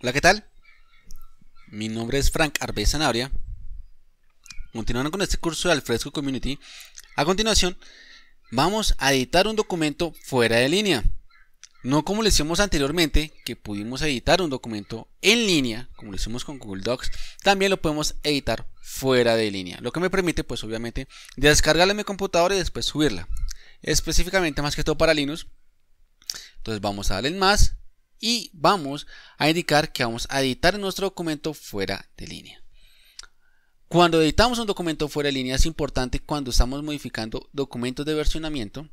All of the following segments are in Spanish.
Hola, ¿qué tal? Mi nombre es Frank Arbe Zanabria. Continuando con este curso de Alfresco Community, a continuación vamos a editar un documento fuera de línea. No como lo hicimos anteriormente, que pudimos editar un documento en línea, como lo hicimos con Google Docs, también lo podemos editar fuera de línea, lo que me permite, pues obviamente, descargarla en mi computadora y después subirla. Específicamente, más que todo para Linux. Entonces vamos a darle en más, y vamos a indicar que vamos a editar nuestro documento fuera de línea. Cuando editamos un documento fuera de línea es importante cuando estamos modificando documentos de versionamiento.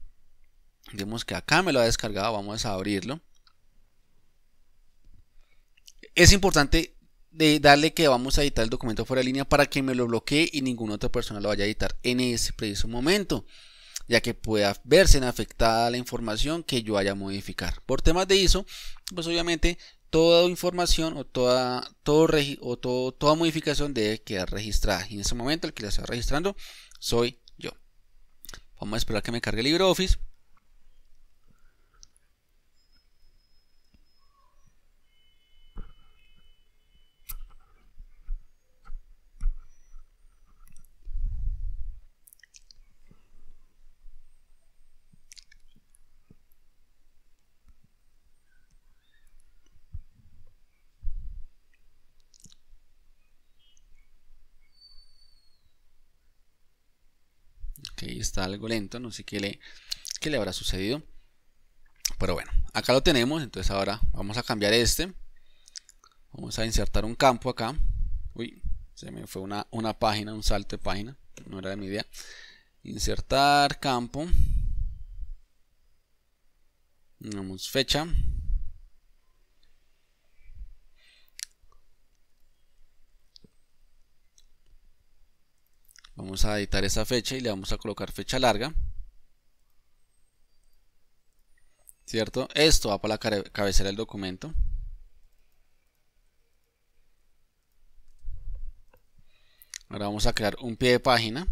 Vemos que acá me lo ha descargado, vamos a abrirlo. Es importante darle que vamos a editar el documento fuera de línea para que me lo bloquee y ninguna otra persona lo vaya a editar en ese preciso momento ya que pueda verse afectada la información que yo vaya a modificar. Por temas de ISO, pues obviamente toda información o toda, todo toda modificación debe quedar registrada. Y en ese momento el que la está registrando soy yo. Vamos a esperar que me cargue LibreOffice. ahí está algo lento, no sé qué le, qué le habrá sucedido. Pero bueno, acá lo tenemos, entonces ahora vamos a cambiar este. Vamos a insertar un campo acá. Uy, se me fue una, una página, un salto de página, no era de mi idea. Insertar campo. Damos fecha. Vamos a editar esa fecha y le vamos a colocar fecha larga. ¿Cierto? Esto va para la cabecera del documento. Ahora vamos a crear un pie de página.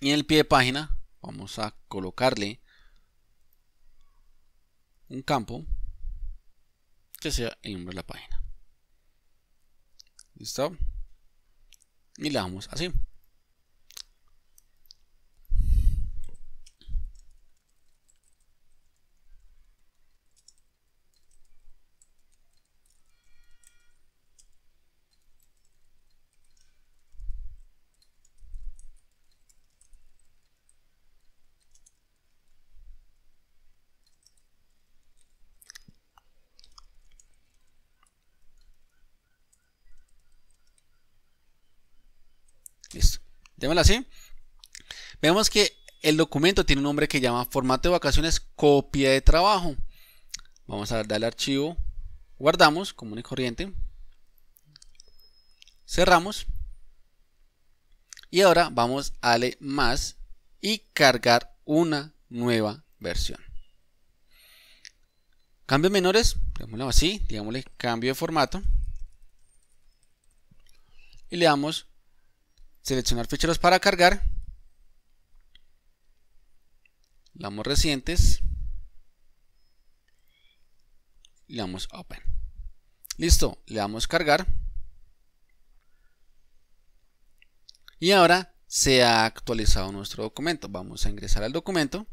Y en el pie de página vamos a colocarle un campo que sea el nombre de la página. ¿Listo? Y le damos así. Listo. así. Vemos que el documento tiene un nombre que llama formato de vacaciones copia de trabajo. Vamos a darle al archivo. Guardamos común y corriente. Cerramos. Y ahora vamos a darle más y cargar una nueva versión. Cambios menores, digámoslo así, digámosle cambio de formato. Y le damos seleccionar ficheros para cargar, le damos recientes le damos open. Listo, le damos cargar. Y ahora se ha actualizado nuestro documento. Vamos a ingresar al documento.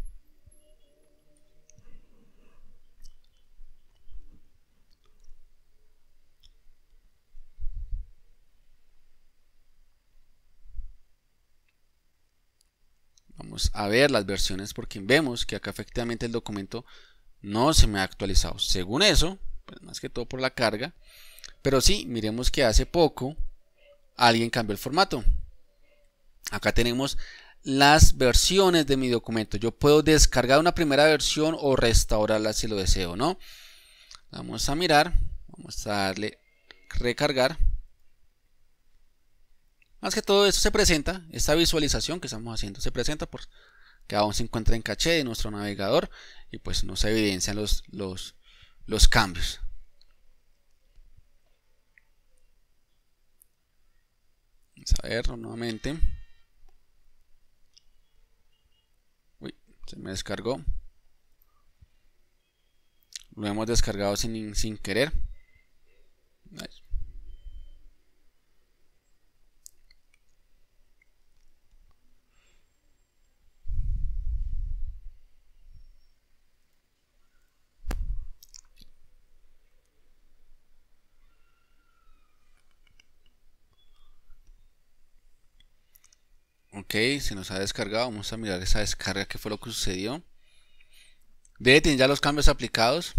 a ver las versiones porque vemos que acá efectivamente el documento no se me ha actualizado. Según eso, pues más que todo por la carga, pero sí, miremos que hace poco alguien cambió el formato. Acá tenemos las versiones de mi documento. Yo puedo descargar una primera versión o restaurarla si lo deseo, ¿no? Vamos a mirar, vamos a darle recargar más que todo esto se presenta, esta visualización que estamos haciendo, se presenta por que aún se encuentra en caché de nuestro navegador y pues no se evidencian los, los, los cambios. Vamos a ver nuevamente. Uy, se me descargó. Lo hemos descargado sin, sin querer. Ok, se nos ha descargado. Vamos a mirar esa descarga, qué fue lo que sucedió. Debe tener ya los cambios aplicados.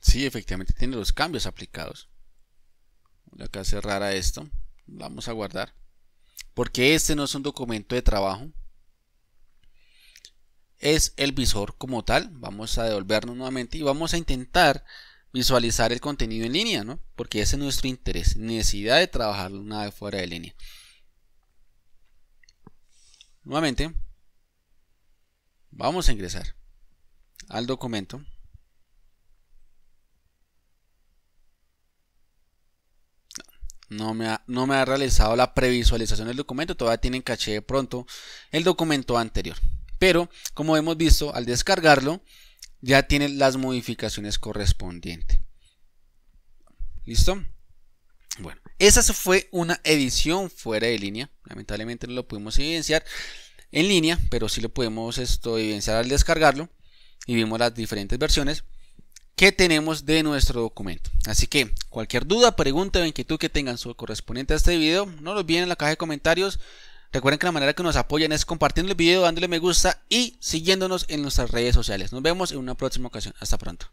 Sí, efectivamente tiene los cambios aplicados. Voy acá a cerrar esto. Vamos a guardar. Porque este no es un documento de trabajo. Es el visor como tal. Vamos a devolvernos nuevamente y vamos a intentar visualizar el contenido en línea, ¿no? Porque ese es nuestro interés, necesidad de trabajar una vez fuera de línea. Nuevamente, vamos a ingresar al documento. No me, ha, no me ha realizado la previsualización del documento, todavía tienen caché pronto el documento anterior. Pero, como hemos visto, al descargarlo, ya tiene las modificaciones correspondientes. ¿Listo? Bueno, esa fue una edición fuera de línea. Lamentablemente no lo pudimos evidenciar en línea, pero sí lo podemos esto, evidenciar al descargarlo. Y vimos las diferentes versiones que tenemos de nuestro documento. Así que cualquier duda, pregunta o inquietud que tengan su correspondiente a este video, no lo olviden en la caja de comentarios. Recuerden que la manera que nos apoyan es compartiendo el video, dándole me gusta y siguiéndonos en nuestras redes sociales. Nos vemos en una próxima ocasión. Hasta pronto.